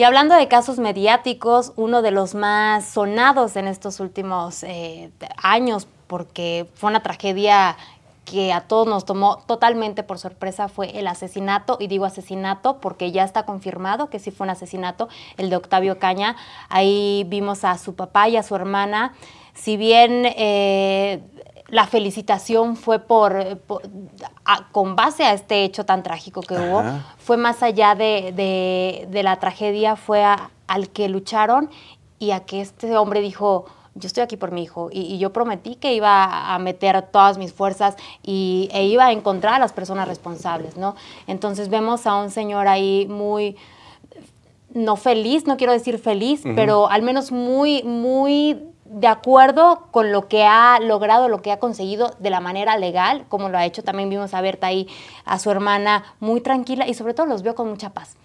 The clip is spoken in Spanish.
Y hablando de casos mediáticos, uno de los más sonados en estos últimos eh, años, porque fue una tragedia que a todos nos tomó totalmente por sorpresa fue el asesinato, y digo asesinato porque ya está confirmado que sí fue un asesinato, el de Octavio Caña. Ahí vimos a su papá y a su hermana. Si bien eh, la felicitación fue por, con base a este hecho tan trágico que hubo, fue más allá de, la tragedia, fue al que lucharon y a que este hombre dijo, yo estoy aquí por mi hijo y, yo prometí que iba a meter todas mis fuerzas y, e iba a encontrar a las personas responsables, ¿no? Entonces vemos a un señor ahí muy, no feliz, no quiero decir feliz, pero al menos muy, muy de acuerdo con lo que ha logrado, lo que ha conseguido de la manera legal, como lo ha hecho. También vimos a Berta ahí, a su hermana, muy tranquila y sobre todo los veo con mucha paz.